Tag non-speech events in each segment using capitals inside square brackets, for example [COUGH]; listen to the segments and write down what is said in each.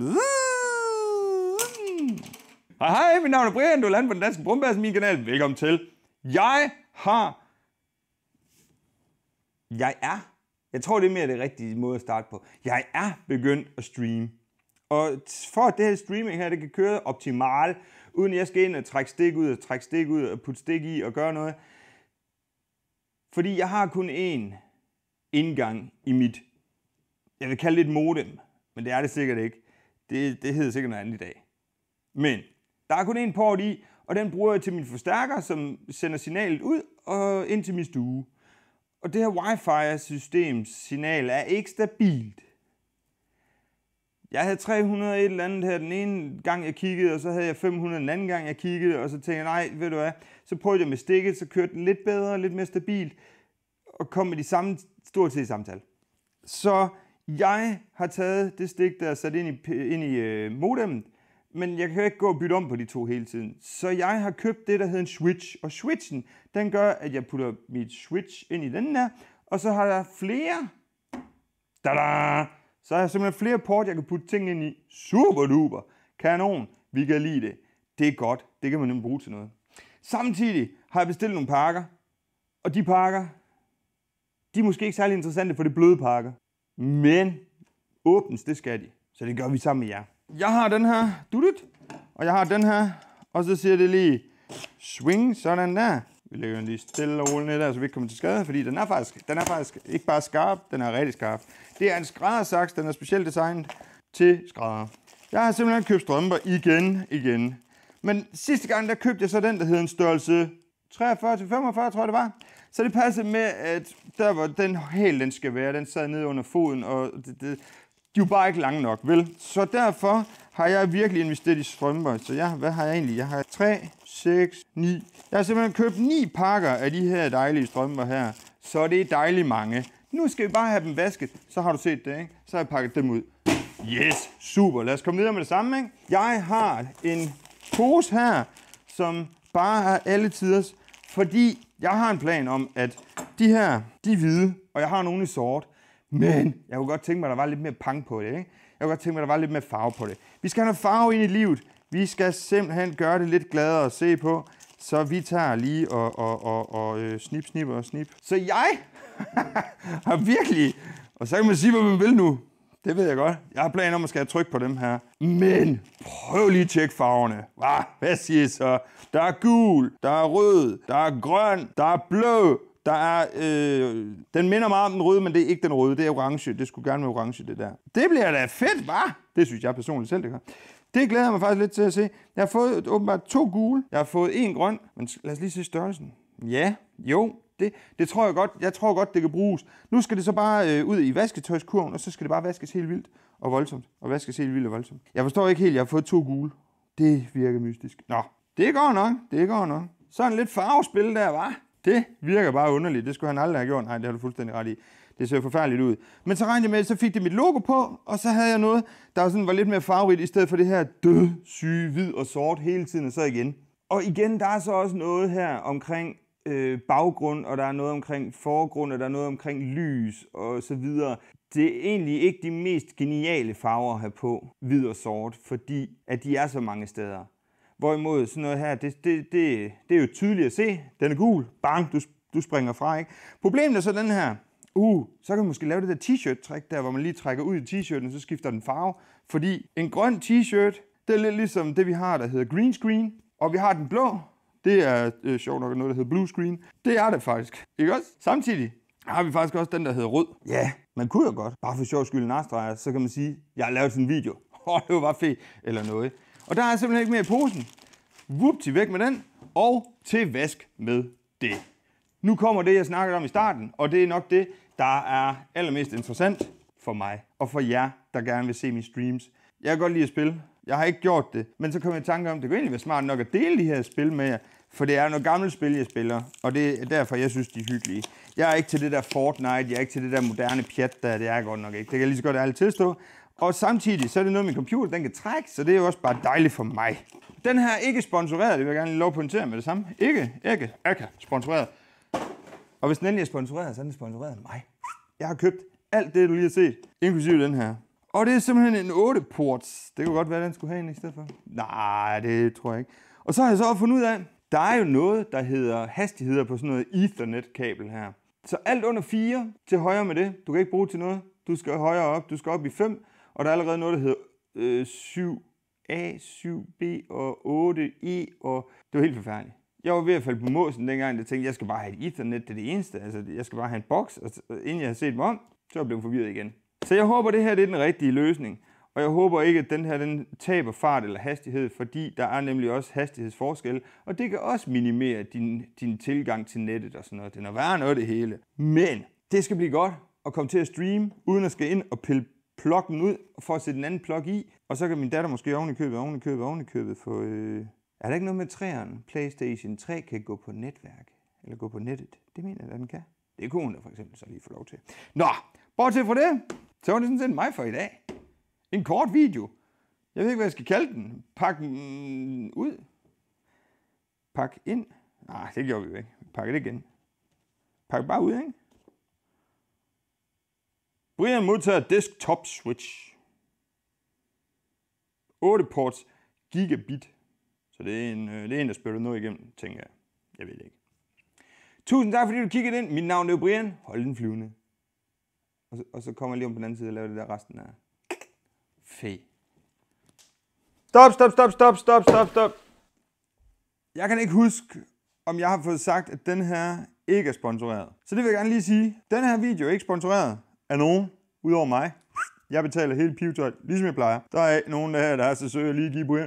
Hej hej, mit navn er Brian, du er på den danske Brumbærs, min kanal. Velkommen til. Jeg har... Jeg er... Jeg tror, det er mere det rigtige måde at starte på. Jeg er begyndt at streame. Og for at det her streaming her, det kan køre optimalt, uden jeg skal ind og trække stik ud, og trække stik ud, og putte stik i, og gøre noget. Fordi jeg har kun én indgang i mit, jeg vil kalde det et modem, men det er det sikkert ikke. Det, det hedder sikkert noget andet i dag. Men der er kun en port i, og den bruger jeg til min forstærker, som sender signalet ud og ind til min stue. Og det her Wi-Fi-systems signal er ikke stabilt. Jeg havde 300 et eller andet her den ene gang, jeg kiggede, og så havde jeg 500 den anden gang, jeg kiggede, og så tænkte jeg, nej, ved du hvad, så prøvede jeg med stikket, så kørte den lidt bedre, lidt mere stabilt, og kom med de samme, stort set samme tal. Så jeg har taget det stik, der er sat ind i, ind i øh, modemet, men jeg kan ikke gå og bytte om på de to hele tiden. Så jeg har købt det, der hedder en switch, og switchen, den gør, at jeg putter mit switch ind i den der, og så har jeg flere, tada, så har jeg simpelthen flere port, jeg kan putte ting ind i. Super duper, kanon, vi kan lide det. Det er godt, det kan man nemlig bruge til noget. Samtidig har jeg bestilt nogle pakker, og de pakker, de er måske ikke særlig interessante for det bløde pakker. Men åbnes, det skal de. Så det gør vi sammen med jer. Jeg har den her dudet, og jeg har den her. Og så siger det lige swing, sådan der. Vi lægger den lige stille og roligt ned der, så vi ikke kommer til skade, fordi den er faktisk, den er faktisk ikke bare skarp, den er rigtig skarp. Det er en skræddersaks, den er specielt designet til skrædder. Jeg har simpelthen købt strømper igen, igen. Men sidste gang, der købte jeg så den, der hedder en størrelse 43 til 45, tror jeg det var. Så det passede med, at der hvor den hæl, den skal være, den sad nede under foden, og det, det, de var bare ikke lange nok, vel? Så derfor har jeg virkelig investeret i strømper. Så jeg, hvad har jeg egentlig? Jeg har 3, 6, 9. Jeg har simpelthen købt 9 pakker af de her dejlige strømper her. Så det er dejligt mange. Nu skal vi bare have dem vasket. Så har du set det, ikke? Så har jeg pakket dem ud. Yes, super. Lad os komme videre med det samme, ikke? Jeg har en pose her, som bare er alle tiders fordi jeg har en plan om, at de her, de er hvide, og jeg har nogle i sort. Men jeg kunne godt tænke mig, at der var lidt mere pang på det. Ikke? Jeg kunne godt tænke mig, at der var lidt mere farve på det. Vi skal have noget farve ind i livet. Vi skal simpelthen gøre det lidt gladere at se på. Så vi tager lige og, og, og, og og øh, snip, snip og snip. Så jeg [LAUGHS] har virkelig, og så kan man sige, hvad man vil nu, det ved jeg godt. Jeg har planer om at skal trykke på dem her. Men prøv lige at tjekke farverne. Ah, hvad siger I så? Der er gul, der er rød, der er grøn, der er blå, der er... Øh, den minder meget om den røde, men det er ikke den røde. Det er orange. Det skulle gerne være orange, det der. Det bliver da fedt, va? Det synes jeg personligt selv, det gør. Det glæder jeg mig faktisk lidt til at se. Jeg har fået åbenbart to gule. Jeg har fået en grøn. Men lad os lige se størrelsen. Ja, jo, det, det tror jeg godt, jeg tror godt, det kan bruges. Nu skal det så bare øh, ud i vasketøjskurven, og så skal det bare vaskes helt vildt og voldsomt. Og vaskes helt vildt og voldsomt. Jeg forstår ikke helt, jeg har fået to gule. Det virker mystisk. Nå, det går nok, det går nok. Sådan lidt farvespil der, var. Det virker bare underligt. Det skulle han aldrig have gjort. Nej, det har du fuldstændig ret i. Det ser forfærdeligt ud. Men så regnede jeg med, at så fik det mit logo på, og så havde jeg noget, der sådan var lidt mere farverigt, i stedet for det her død, syge, hvid og sort hele tiden og så igen. Og igen, der er så også noget her omkring øh, baggrund, og der er noget omkring forgrund, og der er noget omkring lys og så videre. Det er egentlig ikke de mest geniale farver at have på, hvid og sort, fordi at de er så mange steder. Hvorimod sådan noget her, det, det, det, det er jo tydeligt at se. Den er gul. Bang, du, du springer fra, ikke? Problemet er så den her. Uh, så kan man måske lave det der t-shirt-trick der, hvor man lige trækker ud i t-shirten, og så skifter den farve. Fordi en grøn t-shirt, det er lidt ligesom det, vi har, der hedder green screen. Og vi har den blå, det er øh, sjovt nok noget, der hedder blue screen. Det er det faktisk, ikke også? Samtidig har vi faktisk også den, der hedder rød. Ja, yeah, man kunne jo godt, bare for sjov skyld en så kan man sige, jeg har lavet sådan en video. [LAUGHS] Åh, det var bare fedt, eller noget. Og der er simpelthen ikke mere i posen. til væk med den, og til vask med det. Nu kommer det, jeg snakkede om i starten, og det er nok det, der er allermest interessant for mig og for jer, der gerne vil se mine streams. Jeg kan godt lide at spille, jeg har ikke gjort det. Men så kom jeg i tanke om, det kunne egentlig være smart nok at dele de her spil med jer. For det er nogle gamle spil, jeg spiller, og det er derfor, jeg synes, de er hyggelige. Jeg er ikke til det der Fortnite, jeg er ikke til det der moderne pjat, der det er godt nok ikke. Det kan jeg lige så godt ærligt tilstå. Og samtidig, så er det noget, min computer den kan trække, så det er jo også bare dejligt for mig. Den her er ikke sponsoreret, det vil jeg gerne lov at med det samme. Ikke, ikke, ikke sponsoreret. Og hvis den endelig er sponsoreret, så er den sponsoreret af mig. Jeg har købt alt det, du lige har set, inklusive den her. Og det er simpelthen en 8-ports. Det kunne godt være, den skulle have en i stedet for. Nej, det tror jeg ikke. Og så har jeg så fundet ud af, der er jo noget, der hedder hastigheder på sådan noget Ethernet-kabel her. Så alt under 4 til højre med det. Du kan ikke bruge til noget. Du skal højere op. Du skal op i 5. Og der er allerede noget, der hedder øh, 7A, 7B og 8E. E, og det var helt forfærdeligt. Jeg var ved at falde på måsen dengang, jeg tænkte, jeg skal bare have et Ethernet, det er det eneste. Altså, jeg skal bare have en boks, og inden jeg har set mig om, så blev jeg blevet forvirret igen. Så jeg håber, det her det er den rigtige løsning. Og jeg håber ikke, at den her den taber fart eller hastighed, fordi der er nemlig også hastighedsforskelle, og det kan også minimere din, din tilgang til nettet og sådan noget. Den er værre noget det hele. Men det skal blive godt at komme til at streame, uden at skal ind og pille pluggen ud for at sætte en anden plug i. Og så kan min datter måske oven i købet, oven i købet, oven i købet få... Øh... Er der ikke noget med træerne? PlayStation 3 kan gå på netværk, eller gå på nettet. Det mener jeg, at den kan. Det kunne hun da for eksempel så lige få lov til. Nå, Bortset fra det, så var det sådan set mig for i dag. En kort video. Jeg ved ikke, hvad jeg skal kalde den. Pak den ud. Pak ind. Nej, det gjorde vi jo ikke. Pak det igen. Pak bare ud, ikke? Brian modtager desktop switch. 8 ports gigabit. Så det er en, øh, det er en der spørger noget igennem, tænker jeg. Jeg ved det ikke. Tusind tak, fordi du kiggede ind. Mit navn er Brian. Hold den flyvende. Og så, og så kommer jeg lige om på den anden side og laver det der resten af... Fe. Stop, stop, stop, stop, stop, stop, stop. Jeg kan ikke huske, om jeg har fået sagt, at den her ikke er sponsoreret. Så det vil jeg gerne lige sige. Den her video er ikke sponsoreret af nogen, udover mig. Jeg betaler hele pivetøjet, ligesom jeg plejer. Der er nogen, der, her, der er så søger lige give på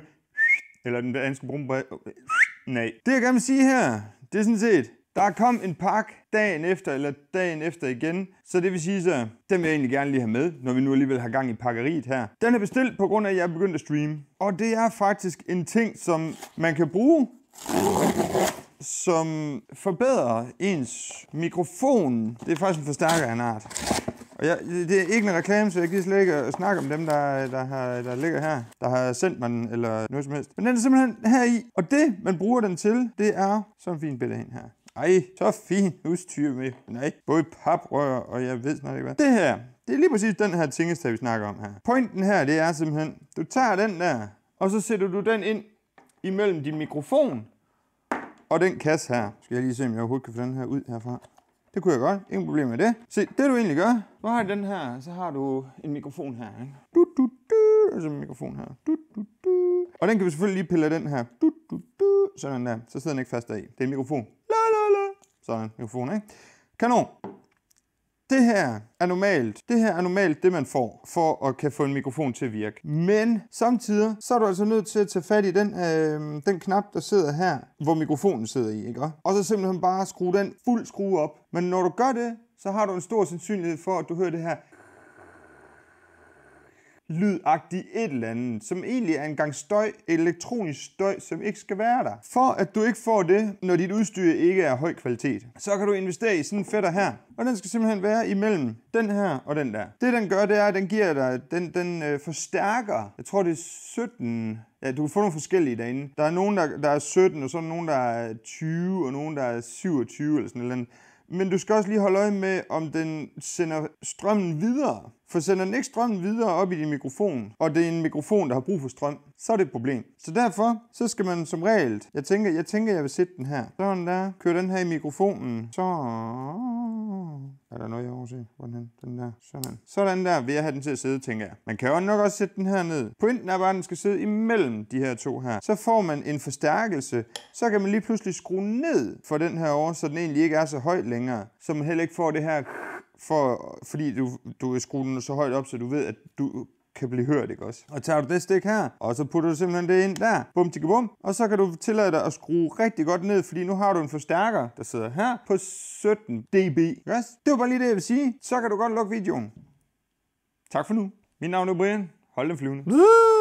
Eller den danske brumpe. Nej. Det jeg gerne vil sige her, det er sådan set, der kom en pakke dagen efter, eller dagen efter igen. Så det vil sige, så den vil jeg egentlig gerne lige have med, når vi nu alligevel har gang i pakkeriet her. Den er bestilt på grund af, at jeg er begyndt at streame. Og det er faktisk en ting, som man kan bruge som forbedrer ens mikrofon. Det er faktisk en forstærker af en art. Og jeg, det er ikke en reklame, så jeg gider slet ikke snakke om dem, der, der, har, der ligger her, der har sendt mig den, eller noget som helst. Men den er simpelthen her i, og det, man bruger den til, det er sådan en fin bitte her. Ej, så fint udstyr med. Nej, både paprør og jeg ved snart ikke hvad. Det her, det er lige præcis den her tingestag, vi snakker om her. Pointen her, det er simpelthen, du tager den der, og så sætter du den ind imellem din mikrofon og den kasse her. Skal jeg lige se, om jeg overhovedet kan få den her ud herfra. Det kunne jeg godt. Ingen problem med det. Se, det du egentlig gør, du har den her, så har du en mikrofon her. Ikke? Du, du, du, altså en mikrofon her. Du, du, du. Og den kan vi selvfølgelig lige pille af den her. Du, du, du, sådan der. Så sidder den ikke fast deri. Det er en mikrofon. Sådan, mikrofon, ikke? Kanon. Det her er normalt. Det her er normalt det, man får, for at kan få en mikrofon til at virke. Men samtidig, så er du altså nødt til at tage fat i den, øh, den knap, der sidder her, hvor mikrofonen sidder i, ikke? Og så simpelthen bare skrue den fuld skrue op. Men når du gør det, så har du en stor sandsynlighed for, at du hører det her lydagtigt et eller andet, som egentlig er en gang støj, elektronisk støj, som ikke skal være der. For at du ikke får det, når dit udstyr ikke er høj kvalitet, så kan du investere i sådan en fætter her. Og den skal simpelthen være imellem den her og den der. Det den gør, det er, at den giver dig, den, den øh, forstærker, jeg tror det er 17 Ja, du kan få nogle forskellige derinde. Der er nogen, der, der er 17, og så er nogen, der er 20, og nogen, der er 27 eller sådan noget. Men du skal også lige holde øje med, om den sender strømmen videre. For sender den ikke strømmen videre op i din mikrofon, og det er en mikrofon, der har brug for strøm, så er det et problem. Så derfor, så skal man som regel, jeg tænker, jeg tænker, jeg vil sætte den her. Sådan der, kører den her i mikrofonen, så... Er der noget, jeg overser? Hvordan den der? Sådan. Sådan der vil jeg have den til at sidde, tænker jeg. Man kan jo nok også sætte den her ned. Pointen er bare, at den skal sidde imellem de her to her. Så får man en forstærkelse. Så kan man lige pludselig skrue ned for den her over, så den egentlig ikke er så høj længere. Så man heller ikke får det her for, fordi du, du er skruen så højt op, så du ved, at du kan blive hørt, ikke også? Og tager du det stik her, og så putter du simpelthen det ind der, bum til bum, og så kan du tillade dig at skrue rigtig godt ned, fordi nu har du en forstærker, der sidder her på 17 dB, Yes? Det var bare lige det, jeg vil sige. Så kan du godt lukke videoen. Tak for nu. Mit navn er Brian. Hold den flyvende. [LAUGHS]